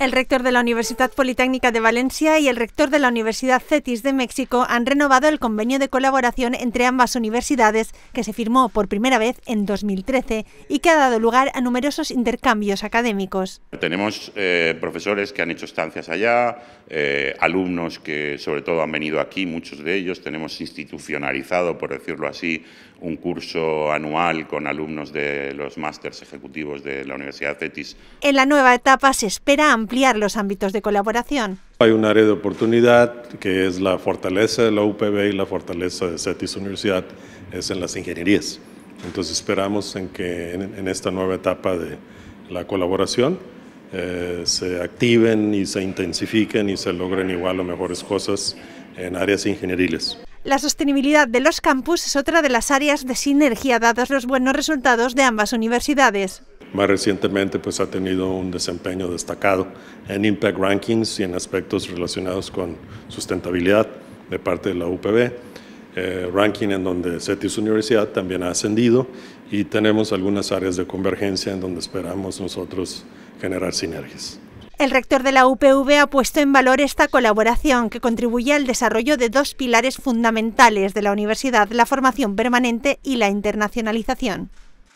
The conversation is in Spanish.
El rector de la Universidad Politécnica de Valencia y el rector de la Universidad CETIS de México han renovado el convenio de colaboración entre ambas universidades que se firmó por primera vez en 2013 y que ha dado lugar a numerosos intercambios académicos. Tenemos eh, profesores que han hecho estancias allá, eh, alumnos que sobre todo han venido aquí, muchos de ellos. Tenemos institucionalizado, por decirlo así, un curso anual con alumnos de los másters ejecutivos de la Universidad CETIS. En la nueva etapa se espera ampliar los ámbitos de colaboración. Hay un área de oportunidad que es la fortaleza de la UPB y la fortaleza de CETIS Universidad, es en las ingenierías. Entonces esperamos en que en, esta nueva etapa de la colaboración eh, se activen y se intensifiquen y se logren igual o mejores cosas en áreas ingenieriles. La sostenibilidad de los campus es otra de las áreas de sinergia dados los buenos resultados de ambas universidades. Más recientemente pues, ha tenido un desempeño destacado en Impact Rankings y en aspectos relacionados con sustentabilidad de parte de la UPV. Eh, ranking en donde CETIS Universidad también ha ascendido y tenemos algunas áreas de convergencia en donde esperamos nosotros generar sinergias. El rector de la UPV ha puesto en valor esta colaboración que contribuye al desarrollo de dos pilares fundamentales de la universidad, la formación permanente y la internacionalización.